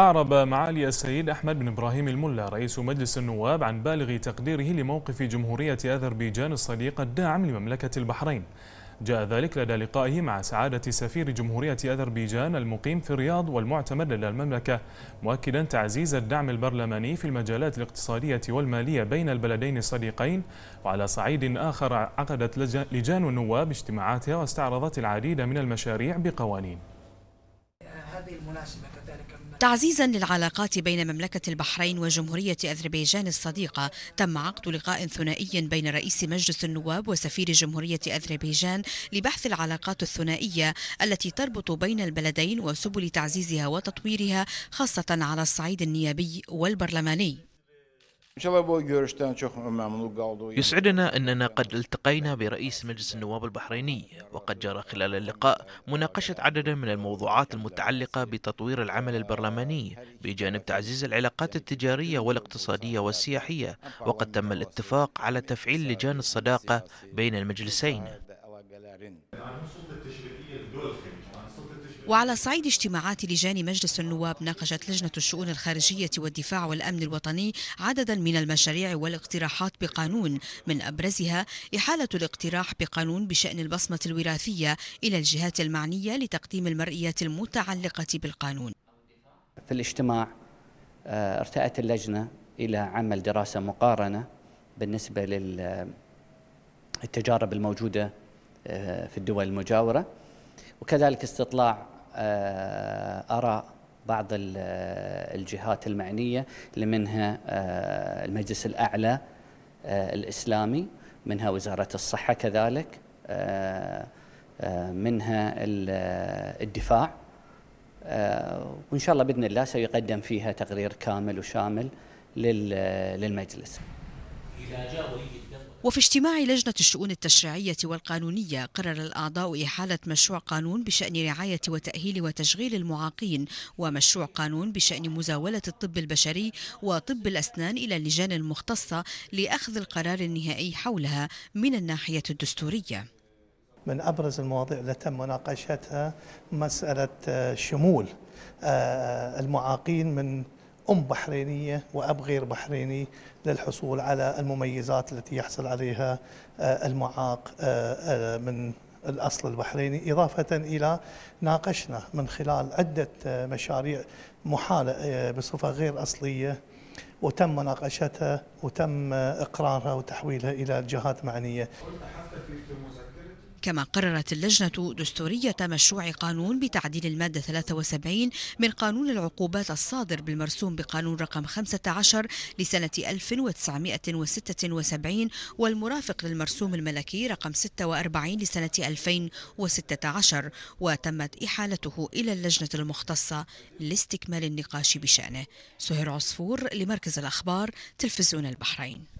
أعرب معالي السيد أحمد بن إبراهيم الملا رئيس مجلس النواب عن بالغ تقديره لموقف جمهورية أذربيجان الصديقة الداعم لمملكة البحرين جاء ذلك لدى لقائه مع سعادة سفير جمهورية أذربيجان المقيم في الرياض والمعتمد لدى المملكة مؤكدا تعزيز الدعم البرلماني في المجالات الاقتصادية والمالية بين البلدين الصديقين وعلى صعيد آخر عقدت لجان النواب اجتماعاتها واستعرضت العديد من المشاريع بقوانين هذه المناسبة تعزيزا للعلاقات بين مملكة البحرين وجمهورية أذربيجان الصديقة تم عقد لقاء ثنائي بين رئيس مجلس النواب وسفير جمهورية أذربيجان لبحث العلاقات الثنائية التي تربط بين البلدين وسبل تعزيزها وتطويرها خاصة على الصعيد النيابي والبرلماني يسعدنا أننا قد التقينا برئيس مجلس النواب البحريني وقد جرى خلال اللقاء مناقشة عدد من الموضوعات المتعلقة بتطوير العمل البرلماني بجانب تعزيز العلاقات التجارية والاقتصادية والسياحية وقد تم الاتفاق على تفعيل لجان الصداقة بين المجلسين وعلى صعيد اجتماعات لجان مجلس النواب ناقشت لجنة الشؤون الخارجية والدفاع والأمن الوطني عددا من المشاريع والاقتراحات بقانون من أبرزها إحالة الاقتراح بقانون بشأن البصمة الوراثية إلى الجهات المعنية لتقديم المرئيات المتعلقة بالقانون في الاجتماع آه، ارتأت اللجنة إلى عمل دراسة مقارنة بالنسبة للتجارب الموجودة آه، في الدول المجاورة وكذلك استطلاع آه، آراء بعض آه، الجهات المعنية اللي منها آه، المجلس الأعلى الإسلامي منها وزارة الصحة كذلك منها الدفاع وإن شاء الله بإذن الله سيقدم فيها تقرير كامل وشامل للمجلس وفي اجتماع لجنة الشؤون التشريعية والقانونية قرر الأعضاء إحالة مشروع قانون بشأن رعاية وتأهيل وتشغيل المعاقين ومشروع قانون بشأن مزاولة الطب البشري وطب الأسنان إلى اللجان المختصة لأخذ القرار النهائي حولها من الناحية الدستورية من أبرز المواضيع التي تم مناقشتها مسألة آه، شمول آه، المعاقين من أم بحرينية وأب غير بحريني للحصول على المميزات التي يحصل عليها آه، المعاق آه، آه، من الأصل البحريني إضافة إلى ناقشنا من خلال عدة مشاريع محالة بصفة غير أصلية وتم مناقشتها وتم إقرارها وتحويلها إلى الجهات معنية. كما قررت اللجنة دستورية مشروع قانون بتعديل المادة 73 من قانون العقوبات الصادر بالمرسوم بقانون رقم 15 لسنة 1976 والمرافق للمرسوم الملكي رقم 46 لسنة 2016 وتمت إحالته إلى اللجنة المختصة لاستكمال النقاش بشأنه سهير عصفور لمركز الأخبار تلفزيون البحرين